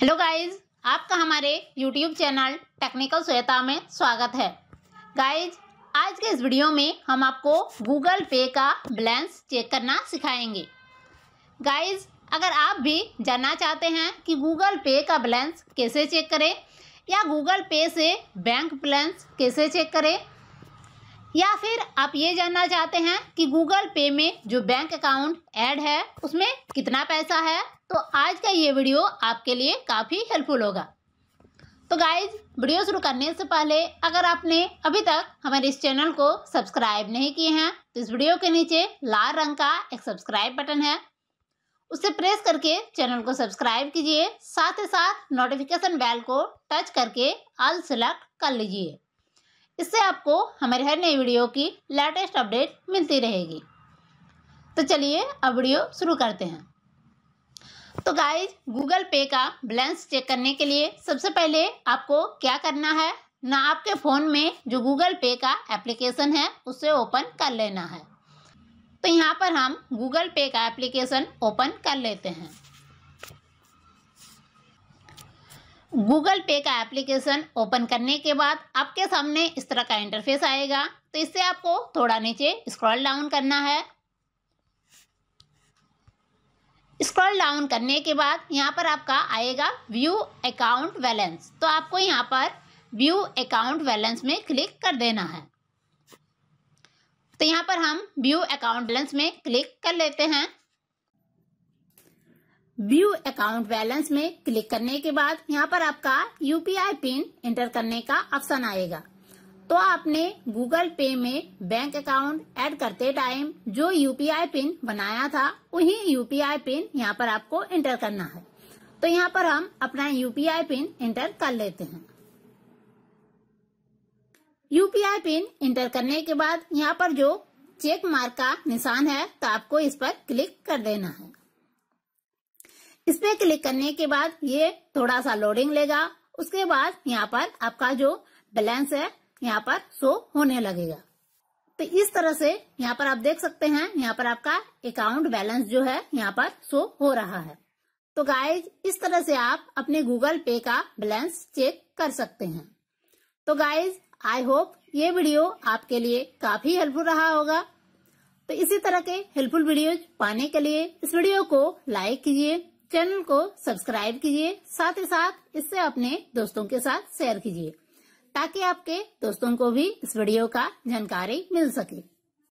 hello guys आपका हमारे YouTube channel technical Shweta में स्वागत है गाइस आज के इस वीडियो में हम आपको गूगल पे का बैलेंस चेक करना सिखाएंगे गाइस अगर आप भी जानना चाहते हैं कि गूगल पे का बैलेंस कैसे चेक करें या गूगल पे से बैंक बैलेंस कैसे चेक करें या फिर आप ये जानना चाहते हैं कि गूगल पे में जो बैंक अकाउंट ऐड है उसमें कितना पैसा है तो आज का ये वीडियो आपके लिए काफ़ी हेल्पफुल होगा तो गाइज वीडियो शुरू करने से पहले अगर आपने अभी तक हमारे इस चैनल को सब्सक्राइब नहीं किए हैं तो इस वीडियो के नीचे लाल रंग का एक सब्सक्राइब बटन है उसे प्रेस करके चैनल को सब्सक्राइब कीजिए साथ ही साथ नोटिफिकेशन बेल को टच करके ऑल सेलेक्ट कर लीजिए इससे आपको हमारे हर नई वीडियो की लेटेस्ट अपडेट मिलती रहेगी तो चलिए अब वीडियो शुरू करते हैं तो गाइज गूगल पे का बैलेंस चेक करने के लिए सबसे पहले आपको क्या करना है ना आपके फ़ोन में जो गूगल पे का एप्लीकेशन है उसे ओपन कर लेना है तो यहाँ पर हम गूगल पे का एप्लीकेशन ओपन कर लेते हैं गूगल पे का एप्लीकेशन ओपन करने के बाद आपके सामने इस तरह का इंटरफेस आएगा तो इससे आपको थोड़ा नीचे स्क्रॉल डाउन करना है स्क्रॉल डाउन करने के बाद यहाँ पर आपका आएगा व्यू अकाउंट बैलेंस तो आपको यहाँ पर व्यू अकाउंट बैलेंस में क्लिक कर देना है तो यहाँ पर हम व्यू अकाउंट बैलेंस में क्लिक कर लेते हैं व्यू अकाउंट बैलेंस में क्लिक करने के बाद यहाँ पर आपका यूपीआई पिन एंटर करने का ऑप्शन आएगा तो आपने गूगल पे में बैंक अकाउंट ऐड करते टाइम जो यूपीआई पिन बनाया था वही यूपीआई पिन यहाँ पर आपको एंटर करना है तो यहाँ पर हम अपना यूपीआई पिन एंटर कर लेते हैं यूपीआई पिन एंटर करने के बाद यहाँ पर जो चेक मार्क का निशान है तो आपको इस पर क्लिक कर देना है इस पे क्लिक करने के बाद ये थोड़ा सा लोडिंग लेगा उसके बाद यहाँ पर आपका जो बैलेंस है यहाँ पर शो होने लगेगा तो इस तरह से यहाँ पर आप देख सकते हैं यहाँ पर आपका अकाउंट बैलेंस जो है यहाँ पर शो हो रहा है तो गाइज इस तरह से आप अपने गूगल पे का बैलेंस चेक कर सकते हैं तो गाइज आई होप ये वीडियो आपके लिए काफी हेल्पफुल रहा होगा तो इसी तरह के हेल्पफुल वीडियो पाने के लिए इस वीडियो को लाइक कीजिए चैनल को सब्सक्राइब कीजिए साथ ही साथ इससे अपने दोस्तों के साथ शेयर कीजिए ताकि आपके दोस्तों को भी इस वीडियो का जानकारी मिल सके